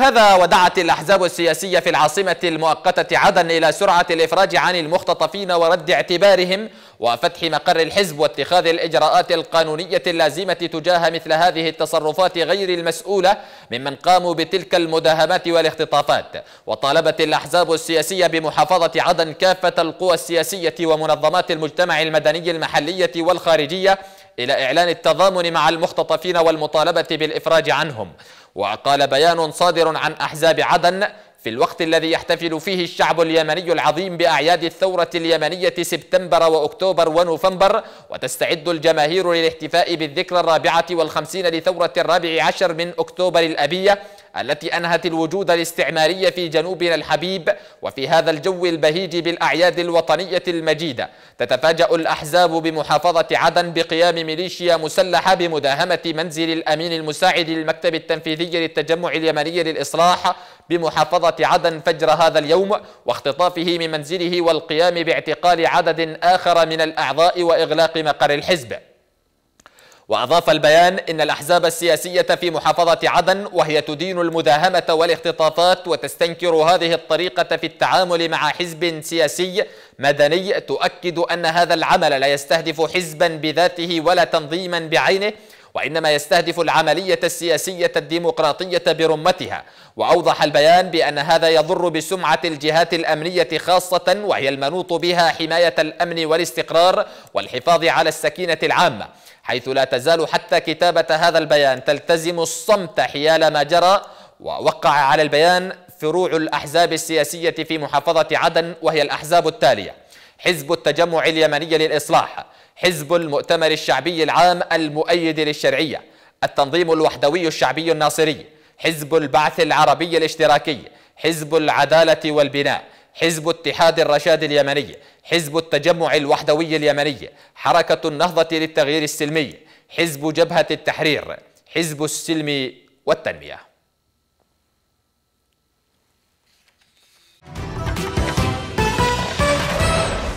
هذا ودعت الأحزاب السياسية في العاصمة المؤقتة عدن إلى سرعة الإفراج عن المختطفين ورد اعتبارهم وفتح مقر الحزب واتخاذ الإجراءات القانونية اللازمة تجاه مثل هذه التصرفات غير المسؤولة ممن قاموا بتلك المداهمات والاختطافات وطالبت الأحزاب السياسية بمحافظة عدن كافة القوى السياسية ومنظمات المجتمع المدني المحلية والخارجية إلى إعلان التضامن مع المختطفين والمطالبة بالإفراج عنهم وقال بيان صادر عن أحزاب عدن في الوقت الذي يحتفل فيه الشعب اليمني العظيم بأعياد الثورة اليمنية سبتمبر وأكتوبر ونوفمبر وتستعد الجماهير للاحتفاء بالذكرى الرابعة والخمسين لثورة الرابع عشر من أكتوبر الأبية التي أنهت الوجود الاستعماري في جنوبنا الحبيب وفي هذا الجو البهيج بالأعياد الوطنية المجيدة تتفاجأ الأحزاب بمحافظة عدن بقيام ميليشيا مسلحة بمداهمة منزل الأمين المساعد للمكتب التنفيذي للتجمع اليمني للإصلاح بمحافظة عدن فجر هذا اليوم واختطافه من منزله والقيام باعتقال عدد آخر من الأعضاء وإغلاق مقر الحزب وأضاف البيان إن الأحزاب السياسية في محافظة عدن وهي تدين المداهمة والاختطافات وتستنكر هذه الطريقة في التعامل مع حزب سياسي مدني تؤكد أن هذا العمل لا يستهدف حزبا بذاته ولا تنظيما بعينه وإنما يستهدف العملية السياسية الديمقراطية برمتها وأوضح البيان بأن هذا يضر بسمعة الجهات الأمنية خاصة وهي المنوط بها حماية الأمن والاستقرار والحفاظ على السكينة العامة حيث لا تزال حتى كتابة هذا البيان تلتزم الصمت حيال ما جرى ووقع على البيان فروع الأحزاب السياسية في محافظة عدن وهي الأحزاب التالية حزب التجمع اليمني للإصلاح حزب المؤتمر الشعبي العام المؤيد للشرعية التنظيم الوحدوي الشعبي الناصري حزب البعث العربي الاشتراكي حزب العدالة والبناء حزب اتحاد الرشاد اليمني حزب التجمع الوحدوي اليمني حركة النهضة للتغيير السلمي حزب جبهة التحرير حزب السلم والتنمية